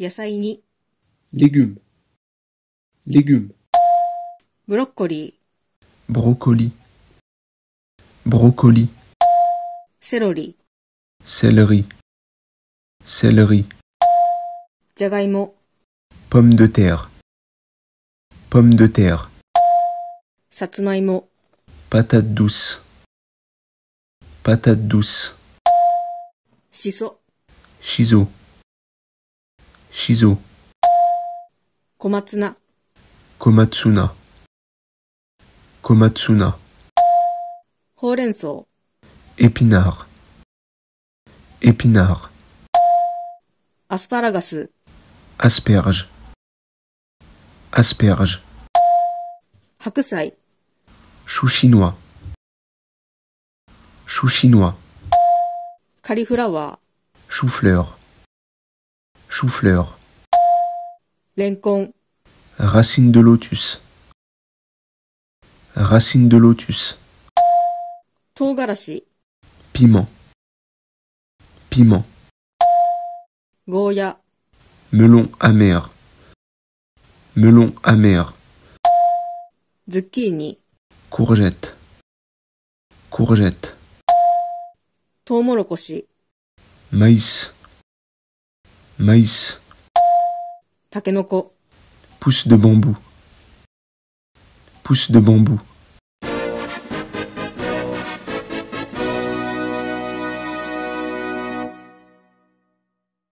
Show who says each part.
Speaker 1: Légumes. légumes. Brocoli. brocoli, brocoli, ー、セロリ、céleri, céleri, pomme de terre, pomme de terre, Patate douce, patate douce, Shiso. Komatsuna. Komatsuna. Komatsuna. Horenso. Épinard. Épinard. Asparagus. Asperge. Asperge. Hakusai. Chou chinois. Chou chinois. Cauliflower. Chou-fleur. Chou-fleur. Lincoln. Racine de lotus. Racine de lotus. Togarashi. Piment. Piment. Goya. Melon amer. Melon amer. Zucchini. Courgette. Courgette. Tomorokoshi. Maïs. Maïs. Takenoko. Pousse de bambou. Pousse de bambou.